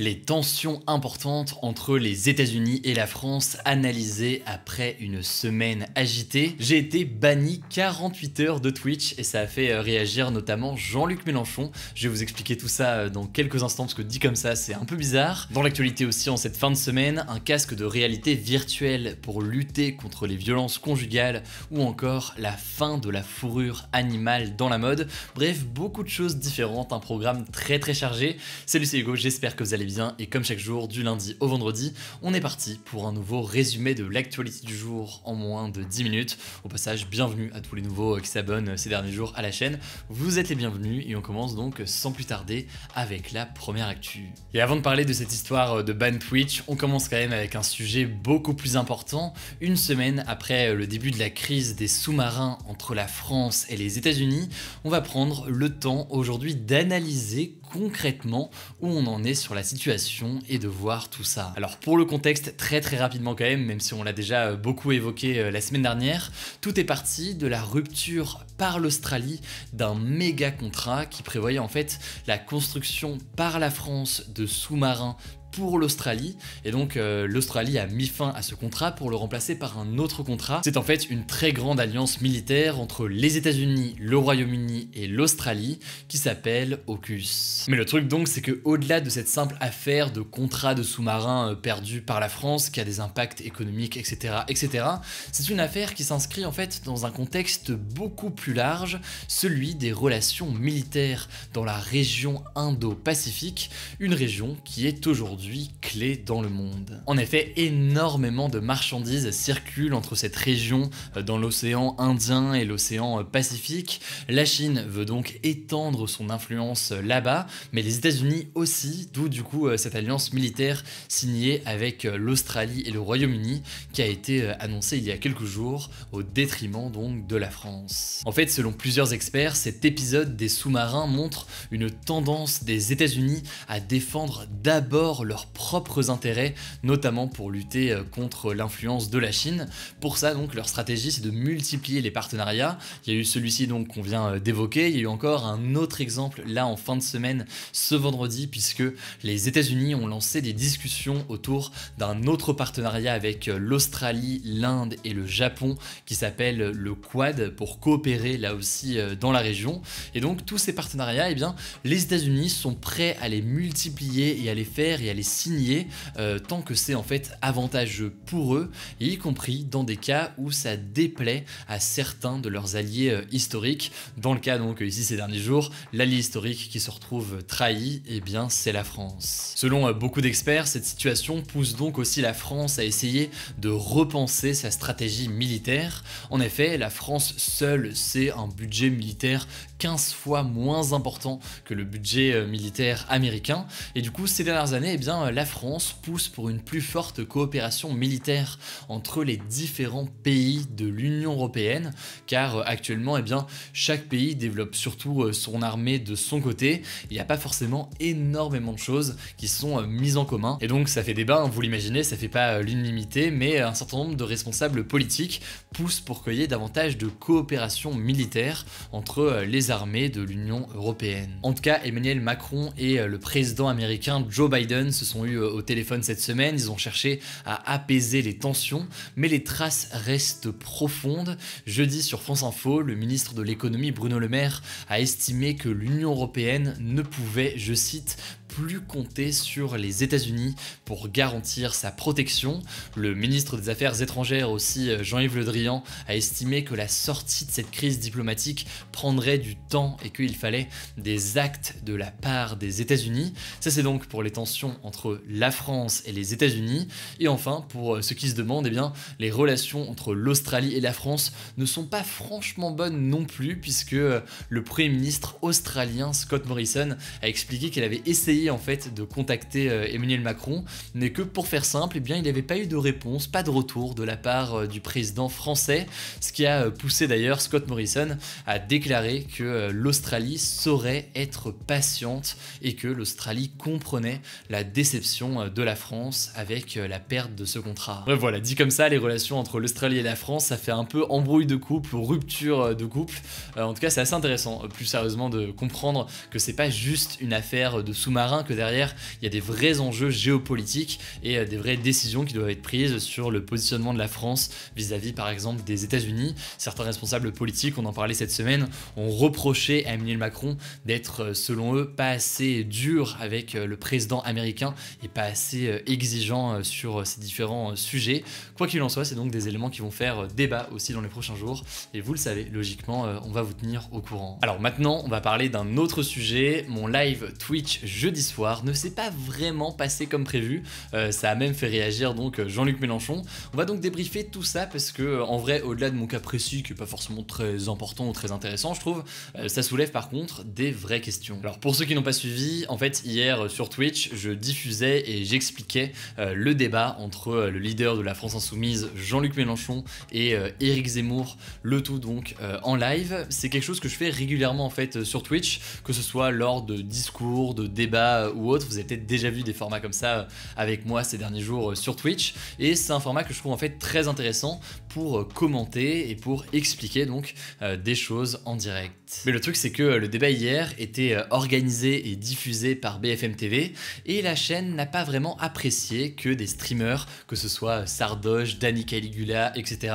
Les tensions importantes entre les États-Unis et la France analysées après une semaine agitée. J'ai été banni 48 heures de Twitch et ça a fait euh, réagir notamment Jean-Luc Mélenchon. Je vais vous expliquer tout ça euh, dans quelques instants parce que dit comme ça c'est un peu bizarre. Dans l'actualité aussi en cette fin de semaine, un casque de réalité virtuelle pour lutter contre les violences conjugales ou encore la fin de la fourrure animale dans la mode. Bref, beaucoup de choses différentes, un programme très très chargé. Salut c'est Hugo, j'espère que vous allez eh bien et comme chaque jour du lundi au vendredi, on est parti pour un nouveau résumé de l'actualité du jour en moins de 10 minutes. Au passage, bienvenue à tous les nouveaux euh, qui s'abonnent euh, ces derniers jours à la chaîne. Vous êtes les bienvenus et on commence donc euh, sans plus tarder avec la première actu. Et avant de parler de cette histoire de ban Twitch, on commence quand même avec un sujet beaucoup plus important. Une semaine après le début de la crise des sous-marins entre la France et les États-Unis, on va prendre le temps aujourd'hui d'analyser concrètement où on en est sur la situation et de voir tout ça. Alors pour le contexte, très très rapidement quand même, même si on l'a déjà euh, beaucoup évoqué euh, la semaine dernière, tout est parti de la rupture par l'Australie d'un méga contrat qui prévoyait en fait la construction par la France de sous-marins l'Australie. Et donc euh, l'Australie a mis fin à ce contrat pour le remplacer par un autre contrat. C'est en fait une très grande alliance militaire entre les États-Unis, le Royaume-Uni et l'Australie qui s'appelle AUKUS. Mais le truc donc c'est que au-delà de cette simple affaire de contrat de sous-marin euh, perdu par la France qui a des impacts économiques etc etc, c'est une affaire qui s'inscrit en fait dans un contexte beaucoup plus large, celui des relations militaires dans la région Indo-Pacifique, une région qui est aujourd'hui clé dans le monde. En effet, énormément de marchandises circulent entre cette région euh, dans l'océan Indien et l'océan euh, Pacifique. La Chine veut donc étendre son influence euh, là-bas, mais les États-Unis aussi, d'où du coup cette alliance militaire signée avec l'Australie et le Royaume-Uni qui a été annoncée il y a quelques jours au détriment donc de la France. En fait, selon plusieurs experts, cet épisode des sous-marins montre une tendance des États-Unis à défendre d'abord leur propres intérêts, notamment pour lutter euh, contre l'influence de la Chine. Pour ça, donc, leur stratégie, c'est de multiplier les partenariats. Il y a eu celui-ci donc qu'on vient euh, d'évoquer. Il y a eu encore un autre exemple là en fin de semaine, ce vendredi, puisque les États-Unis ont lancé des discussions autour d'un autre partenariat avec euh, l'Australie, l'Inde et le Japon, qui s'appelle le Quad, pour coopérer là aussi dans la région. Et donc tous ces partenariats, et eh bien, les États-Unis sont prêts à les multiplier et à les faire et à les signé euh, tant que c'est en fait avantageux pour eux, y compris dans des cas où ça déplaît à certains de leurs alliés euh, historiques. Dans le cas donc ici ces derniers jours, l'allié historique qui se retrouve trahi, eh bien c'est la France. Selon euh, beaucoup d'experts, cette situation pousse donc aussi la France à essayer de repenser sa stratégie militaire. En effet, la France seule sait un budget militaire 15 fois moins important que le budget euh, militaire américain. Et du coup, ces dernières années, et eh bien, euh, la France pousse pour une plus forte coopération militaire entre les différents pays de l'Union européenne, car euh, actuellement, et eh bien, chaque pays développe surtout son armée de son côté. Il n'y a pas forcément énormément de choses qui sont mises en commun. Et donc, ça fait débat, hein, vous l'imaginez, ça fait pas l'unanimité, mais un certain nombre de responsables politiques poussent pour qu'il y ait davantage de coopération militaire entre les armées Armée de l'Union européenne. En tout cas, Emmanuel Macron et euh, le président américain Joe Biden se sont eu euh, au téléphone cette semaine, ils ont cherché à apaiser les tensions, mais les traces restent profondes. Jeudi sur France Info, le ministre de l'économie Bruno Le Maire a estimé que l'Union européenne ne pouvait, je cite, plus compter sur les États-Unis pour garantir sa protection. Le ministre des Affaires étrangères aussi, euh, Jean-Yves Le Drian, a estimé que la sortie de cette crise diplomatique prendrait du temps et qu'il fallait des actes de la part des États-Unis. Ça c'est donc pour les tensions entre la France et les États-Unis. Et enfin, pour euh, ceux qui se demandent, eh bien, les relations entre l'Australie et la France ne sont pas franchement bonnes non plus, puisque euh, le Premier ministre australien Scott Morrison a expliqué qu'elle avait essayé en fait de contacter euh, Emmanuel Macron, mais que pour faire simple, et eh bien, il n'avait pas eu de réponse, pas de retour de la part euh, du président français, ce qui a euh, poussé d'ailleurs Scott Morrison à déclarer que l'Australie saurait être patiente et que l'Australie comprenait la déception de la France avec la perte de ce contrat. voilà, dit comme ça, les relations entre l'Australie et la France, ça fait un peu embrouille de couple, rupture de couple. En tout cas, c'est assez intéressant, plus sérieusement, de comprendre que c'est pas juste une affaire de sous-marin que derrière, il y a des vrais enjeux géopolitiques et euh, des vraies décisions qui doivent être prises sur le positionnement de la France vis-à-vis, -vis, par exemple, des États-Unis. Certains responsables politiques, on en parlait cette semaine, ont reproché à Emmanuel Macron d'être, euh, selon eux, pas assez dur avec euh, le président américain et pas assez exigeant sur ces différents sujets. Quoi qu'il en soit, c'est donc des éléments qui vont faire débat aussi dans les prochains jours. Et vous le savez, logiquement, on va vous tenir au courant. Alors maintenant, on va parler d'un autre sujet, mon live Twitch jeudi jeudi ne s'est pas vraiment passé comme prévu. Euh, ça a même fait réagir donc Jean-Luc Mélenchon. On va donc débriefer tout ça parce que en vrai, au-delà de mon cas précis qui est pas forcément très important ou très intéressant, je trouve, euh, ça soulève par contre des vraies questions. Alors pour ceux qui n'ont pas suivi, en fait hier euh, sur Twitch, je diffusais et j'expliquais le débat entre le leader de la France insoumise Jean-Luc Mélenchon et Éric Zemmour, le tout donc en live. C'est quelque chose que je fais régulièrement en fait sur Twitch, que ce soit lors de discours, de débats euh, ou autre. Vous avez peut-être déjà vu des formats comme ça euh, avec moi ces derniers jours euh, sur Twitch. Et c'est un format que je trouve en fait très intéressant pour euh, commenter et pour expliquer donc euh, des choses en direct. Mais le truc c'est que euh, le débat hier était organisé et diffusé par BFM TV et la chaîne n'a pas vraiment apprécié que des streamers, que ce soit Sardoche, Danny Caligula, etc.,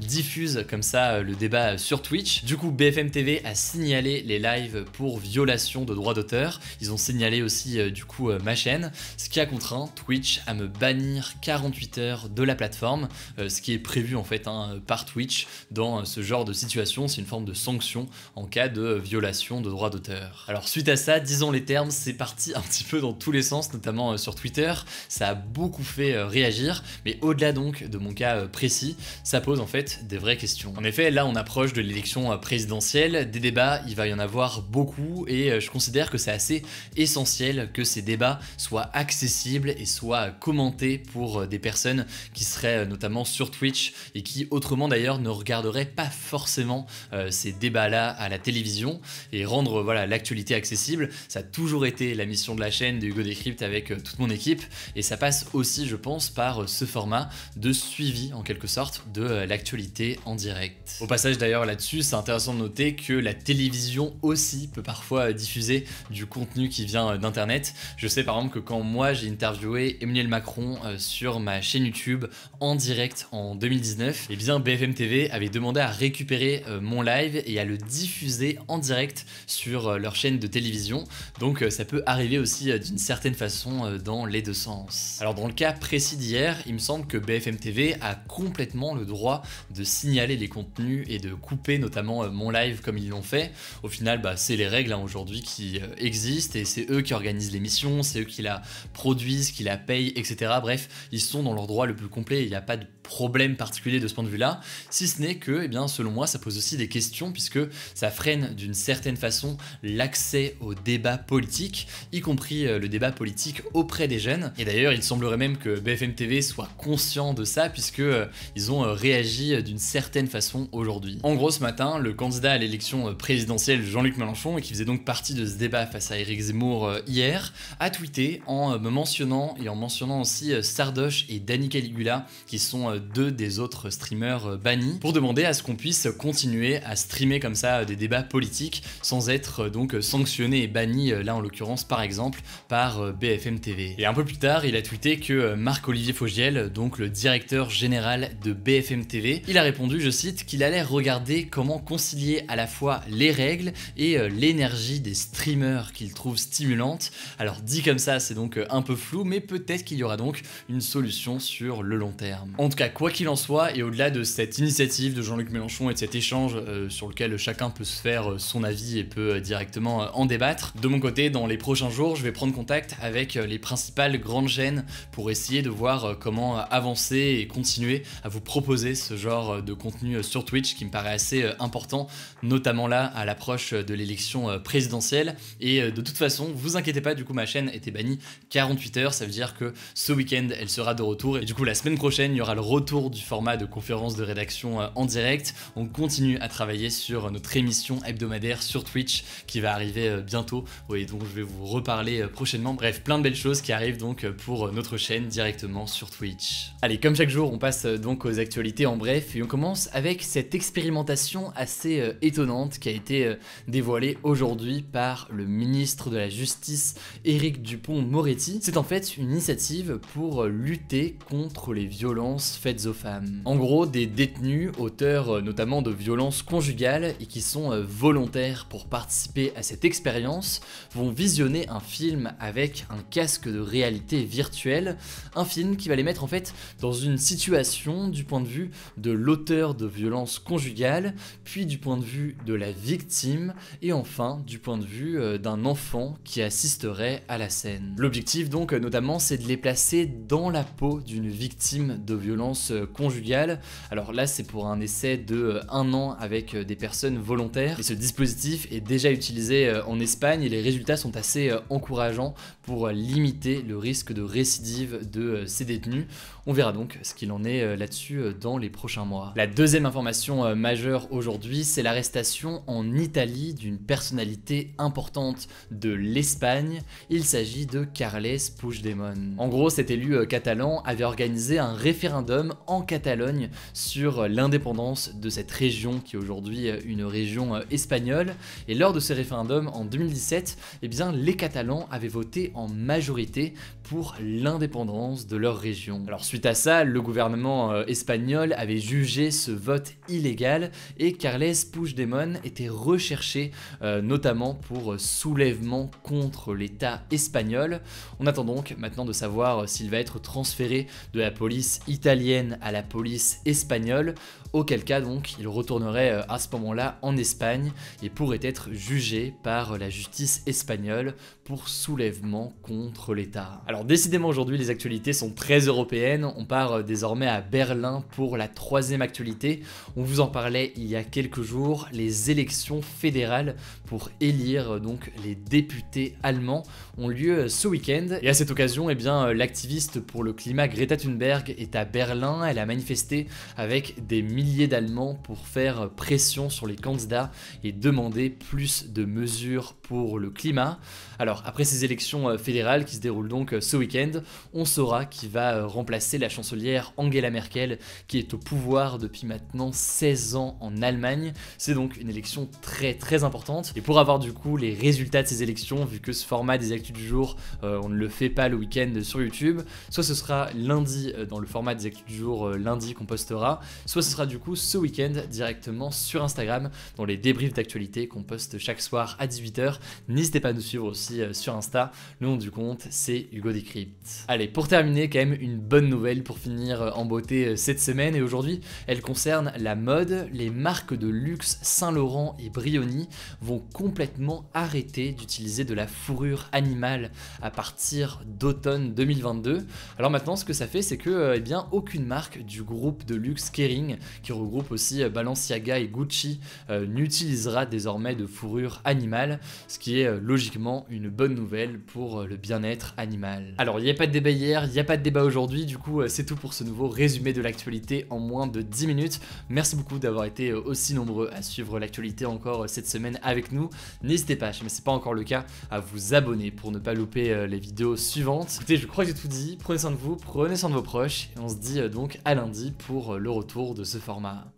diffusent comme ça le débat sur Twitch. Du coup BFM TV a signalé les lives pour violation de droits d'auteur. Ils ont signalé aussi du coup ma chaîne, ce qui a contraint Twitch à me bannir 48 heures de la plateforme, ce qui est prévu en fait Hein, par Twitch dans euh, ce genre de situation. C'est une forme de sanction en cas de violation de droits d'auteur. Alors suite à ça, disons les termes, c'est parti un petit peu dans tous les sens, notamment euh, sur Twitter. Ça a beaucoup fait euh, réagir, mais au-delà donc de mon cas précis, ça pose en fait des vraies questions. En effet, là on approche de l'élection présidentielle, des débats, il va y en avoir beaucoup et je considère que c'est assez essentiel que ces débats soient accessibles et soient commentés pour des personnes qui seraient notamment sur Twitch et qui qui autrement d'ailleurs ne regarderaient pas forcément euh, ces débats-là à la télévision et rendre voilà l'actualité accessible. Ça a toujours été la mission de la chaîne de Hugo Décrypte avec euh, toute mon équipe et ça passe aussi, je pense, par euh, ce format de suivi en quelque sorte de l'actualité en direct. Au passage d'ailleurs là-dessus, c'est intéressant de noter que la télévision aussi peut parfois diffuser du contenu qui vient d'internet. Je sais par exemple que quand moi j'ai interviewé Emmanuel Macron sur ma chaîne YouTube en direct en 2019, et eh bien, BFM TV avait demandé à récupérer euh, mon live et à le diffuser en direct sur euh, leur chaîne de télévision. Donc, euh, ça peut arriver aussi d'une certaine façon dans les deux sens. Alors, dans le cas précis d'hier, il me semble que BFM TV a complètement le droit de signaler les contenus et de couper notamment mon live comme ils l'ont fait. Au final, bah, c'est les règles hein, aujourd'hui qui existent et c'est eux qui organisent l'émission, c'est eux qui la produisent, qui la payent, etc. Bref, ils sont dans leur droit le plus complet. Il n'y a pas de problème particulier de point de vue-là, si ce n'est que, eh bien, selon moi, ça pose aussi des questions puisque ça freine d'une certaine façon l'accès au débat politique, y compris euh, le débat politique auprès des jeunes. Et d'ailleurs, il semblerait même que BFM TV soit conscient de ça puisque euh, ils ont euh, réagi d'une certaine façon aujourd'hui. En gros, ce matin, le candidat à l'élection présidentielle Jean-Luc Mélenchon, et qui faisait donc partie de ce débat face à Éric Zemmour hier, a tweeté en me mentionnant et en mentionnant aussi Sardoche et Danny Caligula, qui sont deux des autres streamer euh, banni, pour demander à ce qu'on puisse continuer à streamer comme ça euh, des débats politiques sans être euh, donc sanctionné et banni, là en l'occurrence par exemple par BFM TV. Et un peu plus tard, il a tweeté que Marc-Olivier Fogiel, donc le directeur général de BFM TV, il a répondu, je cite, qu'il allait regarder comment concilier à la fois les règles et l'énergie des streamers qu'il trouve stimulante. Alors dit comme ça, c'est donc un peu flou, mais peut-être qu'il y aura donc une solution sur le long terme. En tout cas, quoi qu'il en soit, et au-delà de cette initiative de Jean-Luc Mélenchon et de cet échange euh, sur lequel chacun peut se faire euh, son avis et peut euh, directement en débattre, de mon côté, dans les prochains jours, je vais prendre contact avec les principales grandes chaînes pour essayer de voir comment avancer et continuer à vous proposer ce genre de contenu sur Twitch qui me paraît assez important, notamment là à l'approche de l'élection présidentielle. Et de toute façon, vous inquiétez pas, du coup ma chaîne était bannie 48 heures, ça veut dire que ce week-end elle sera de retour et du coup la semaine prochaine il y aura le retour du format de conférence de rédaction euh, en direct. On continue à travailler sur euh, notre émission hebdomadaire sur Twitch qui va arriver euh, bientôt et donc je vais vous reparler prochainement. Bref, plein de belles choses qui arrivent donc pour notre chaîne directement sur Twitch. Allez, comme chaque jour, on passe donc aux actualités en bref et on commence avec cette expérimentation assez étonnante qui a été dévoilée aujourd'hui par le ministre de la Justice Éric Dupont-Moretti. C'est en fait une initiative pour lutter contre les violences faites aux femmes gros des détenus, auteurs euh, notamment de violences conjugales et qui sont euh, volontaires pour participer à cette expérience, vont visionner un film avec un casque de réalité virtuelle, un film qui va les mettre en fait dans une situation du point de vue de l'auteur de violences conjugales, puis du point de vue de la victime et enfin du point de vue euh, d'un enfant qui assisterait à la scène. L'objectif donc notamment c'est de les placer dans la peau d'une victime de violences conjugales alors là, c'est pour un essai de euh, un an avec euh, des personnes volontaires. Et ce dispositif est déjà utilisé euh, en Espagne et les résultats sont assez encourageants pour limiter le risque de récidive de ces détenus. On verra donc ce qu'il en est euh, là-dessus euh, dans les prochains mois. La deuxième information euh, majeure aujourd'hui, c'est l'arrestation en Italie d'une personnalité importante de l'Espagne. Il s'agit de Carles Puigdemont. En gros, cet élu catalan avait organisé un référendum en Catalogne sur l'indépendance de cette région qui est aujourd'hui une région espagnole. Et lors de ce référendum en 2017, eh bien, les Catalans avaient voté en majorité pour l'indépendance de leur région. Alors Suite à ça, le gouvernement euh, espagnol avait jugé ce vote illégal et Carles Puigdemont était recherché euh, notamment pour euh, soulèvement contre l'État espagnol. On attend donc maintenant de savoir s'il va être transféré de la police italienne à la police espagnole, auquel cas donc il retournerait à ce moment-là en Espagne et pourrait être jugé par la justice espagnole pour soulèvement contre l'État. Alors décidément aujourd'hui les actualités sont très européennes on part euh, désormais à Berlin pour la troisième actualité. On vous en parlait il y a quelques jours, les élections fédérales pour élire euh, donc les députés allemands ont lieu euh, ce week-end. Et à cette occasion, eh bien, l'activiste pour le climat Greta Thunberg est à Berlin. Elle a manifesté avec des milliers d'Allemands pour faire pression sur les candidats et demander plus de mesures pour le climat. Alors après ces élections fédérales qui se déroulent donc ce week-end, on saura qui va remplacer c'est la chancelière Angela Merkel qui est au pouvoir depuis maintenant 16 ans en Allemagne. C'est donc une élection très très importante. Et pour avoir du coup les résultats de ces élections, vu que ce format des actus du jour, euh, on ne le fait pas le week-end sur YouTube, soit ce sera lundi euh, dans le format des actus du jour euh, lundi qu'on postera, soit ce sera du coup ce week-end directement sur Instagram dans les débriefs d'actualité qu'on poste chaque soir à 18h. N'hésitez pas à nous suivre aussi sur Insta. Le nom du compte c'est Hugo Decrypt. Allez, pour terminer quand même une bonne nouvelle pour finir euh, en beauté euh, cette semaine et aujourd'hui, elle concerne la mode. Les marques de luxe Saint-Laurent et Brioni vont complètement arrêter d'utiliser de la fourrure animale à partir d'automne 2022. Alors maintenant, ce que ça fait, c'est que euh, eh bien, aucune marque du groupe de luxe Kering, qui regroupe aussi Balenciaga et Gucci, n'utilisera désormais de fourrure animale, ce qui est logiquement une bonne nouvelle pour le bien-être animal. Alors, il n'y a pas de débat hier, il n'y a pas de débat aujourd'hui, du coup, euh, c'est tout pour ce nouveau résumé de l'actualité en moins de 10 minutes. Merci beaucoup d'avoir été euh, aussi nombreux à suivre l'actualité encore euh, cette semaine avec nous. N'hésitez pas, si ce n'est pas encore le cas, à vous abonner pour ne pas louper les vidéos suivantes. Écoutez, je crois que j'ai tout dit. Prenez soin de vous, prenez soin de vos proches et on se dit donc à lundi pour le retour de ce format.